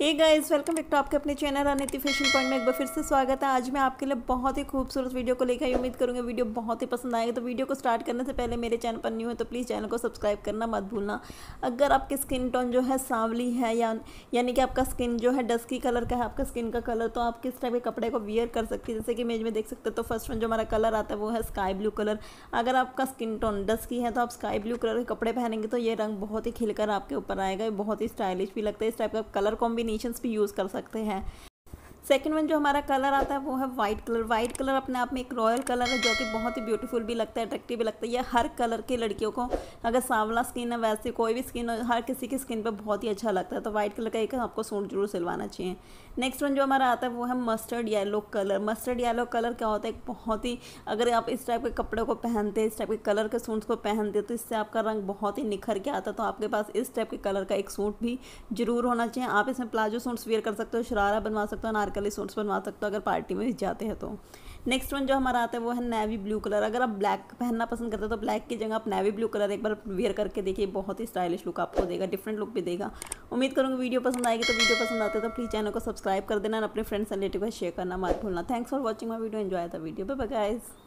hey guys welcome back to आपके अपने channel अनिति fashion point में एक बार फिर से स्वागत है आज मैं आपके लिए बहुत ही खूबसूरत वीडियो को लेकर आई उम्मीद करूँगी वीडियो बहुत ही पसंद आएगा तो वीडियो को स्टार्ट करने से पहले मेरे चैनल पर न्यू है तो प्लीज़ चैनल को सब्सक्राइब करना मत भूलना अगर आपकी स्किन टोन जो है सांवली है या यानी कि आपका स्किन जो है डस्की कलर का है आपका स्किन का कलर तो आप किस टाइप के कपड़े को वियर कर सकती है जैसे कि इमेज में देख सकते हो तो फर्स्ट में जो हमारा कलर आता है वो है स्काई ब्लू कलर अगर आपका स्किन टोन डस्की है तो आप स्काई ब्लू कलर के कपड़े पहनेंगे तो ये रंग बहुत ही खिलकर आपके ऊपर आएगा बहुत ही स्टाइलिश भी लगता है इस टाइप का कलर कॉम्बिनेशन कॉम्बिनेशंस भी यूज़ कर सकते हैं सेकेंड वन जो हमारा कलर आता है वो है वाइट कलर वाइट कलर अपने आप में एक रॉयल कलर है जो कि बहुत ही ब्यूटीफुल भी लगता है अट्रैक्टिव भी लगता है ये हर कलर की लड़कियों को अगर सांवला स्किन है वैसे कोई भी स्किन हर किसी की स्किन पर बहुत ही अच्छा लगता है तो वाइट कलर का एक आपको सूट जरूर सिलवाना चाहिए नेक्स्ट वन जो हमारा आता है वो है mustard yellow colour mustard yellow colour क्या होता है एक बहुत ही अगर आप इस टाइप के कपड़े को पहनते इस टाइप के कलर के सूट्स को पहनते तो इससे आपका रंग बहुत ही निखर के आता है तो आपके पास इस टाइप के कलर का एक सूट भी जरूर होना चाहिए आप इसमें प्लाजो सूट्स वेयर कर सकते हो शरारा बनवा सकते हो नारकल अनारकली सूट्स बनवा सकते हो अगर पार्टी में जाते हैं तो नेक्स्ट वन जो हमारा आता है वो है नेवी ब्लू कलर अगर आप ब्लैक पहनना पसंद करते हो तो ब्लैक की जगह आप नेवी ब्लू कलर एक बार वेयर करके देखिए बहुत ही स्टाइलिश लुक आपको देगा डिफरेंट लुक भी देगा उम्मीद करूँगी वीडियो पसंद आएगी तो वीडियो पसंद आते तो प्लीज़ चैनल को सब्सक्राइब कर देना और अपने फ्रेंड्स एंड रिलेटिव को शेयर करना मत भूलना thanks for watching my video enjoy था वीडियो पर गाइज़